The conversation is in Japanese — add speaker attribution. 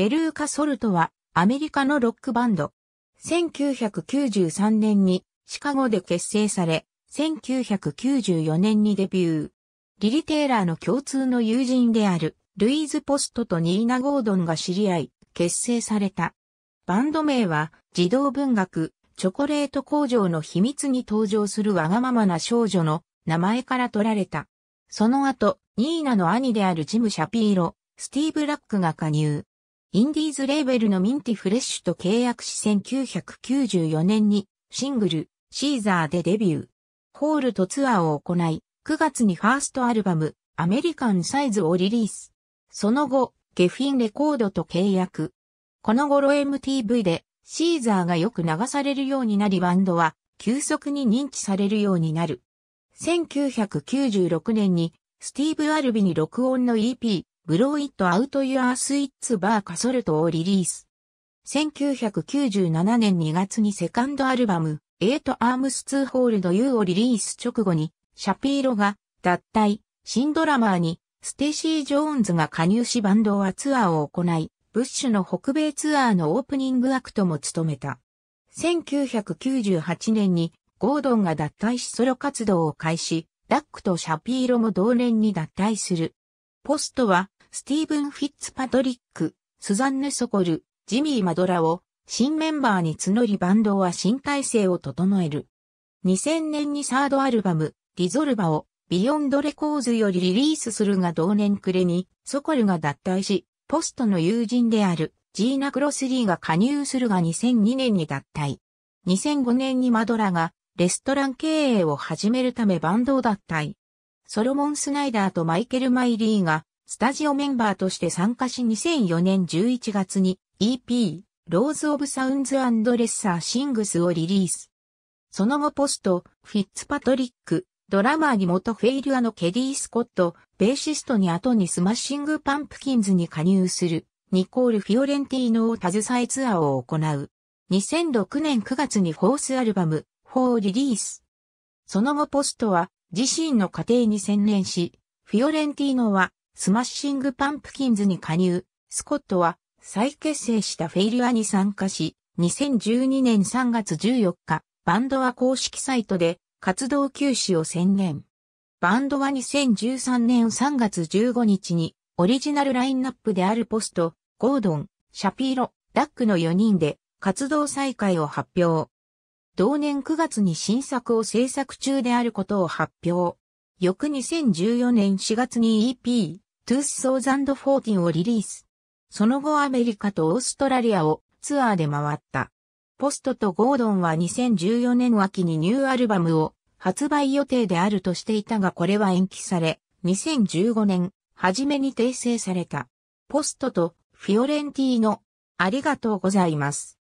Speaker 1: ベルーカ・ソルトはアメリカのロックバンド。1993年にシカゴで結成され、1994年にデビュー。リリ・テイラーの共通の友人であるルイーズ・ポストとニーナ・ゴードンが知り合い、結成された。バンド名は児童文学、チョコレート工場の秘密に登場するわがままな少女の名前から取られた。その後、ニーナの兄であるジム・シャピーロ、スティーブ・ラックが加入。インディーズレーベルのミンティフレッシュと契約し1994年にシングル、シーザーでデビュー。ホールとツアーを行い、9月にファーストアルバム、アメリカンサイズをリリース。その後、ゲフィンレコードと契約。この頃 MTV でシーザーがよく流されるようになりバンドは急速に認知されるようになる。1996年にスティーブ・アルビに録音の EP ブローイットアウトユアースイッツバーカソルトをリリース。1997年2月にセカンドアルバム、エイトアームスツーホールド U をリリース直後に、シャピーロが脱退、新ドラマーに、ステシー・ジョーンズが加入しバンドはツアーを行い、ブッシュの北米ツアーのオープニングアクトも務めた。1998年にゴードンが脱退しソロ活動を開始、ダックとシャピーロも同年に脱退する。ポストは、スティーブン・フィッツパトリック、スザンヌ・ソコル、ジミー・マドラを、新メンバーに募りバンドは新体制を整える。2000年にサードアルバム、リゾルバを、ビヨンドレコーズよりリリースするが同年暮れに、ソコルが脱退し、ポストの友人である、ジーナ・クロスリーが加入するが2002年に脱退。2005年にマドラが、レストラン経営を始めるためバンドを脱退。ソロモン・スナイダーとマイケル・マイリーが、スタジオメンバーとして参加し2004年11月に EP、ローズ・オブ・サウンズ・レッサー・シングスをリリース。その後ポスト、フィッツパトリック、ドラマーに元フェイルアのケディ・スコット、ベーシストに後にスマッシング・パンプキンズに加入する、ニコール・フィオレンティーノを携えツアーを行う。2006年9月にフォースアルバム、フォーリリース。その後ポストは、自身の家庭に専念し、フィオレンティーノはスマッシングパンプキンズに加入、スコットは再結成したフェイリアに参加し、2012年3月14日、バンドは公式サイトで活動休止を宣言。バンドは2013年3月15日にオリジナルラインナップであるポスト、ゴードン、シャピーロ、ダックの4人で活動再開を発表。同年9月に新作を制作中であることを発表。翌2014年4月に EP、2014をリリース。その後アメリカとオーストラリアをツアーで回った。ポストとゴードンは2014年秋にニューアルバムを発売予定であるとしていたがこれは延期され、2015年初めに訂正された。ポストとフィオレンティーノ、ありがとうございます。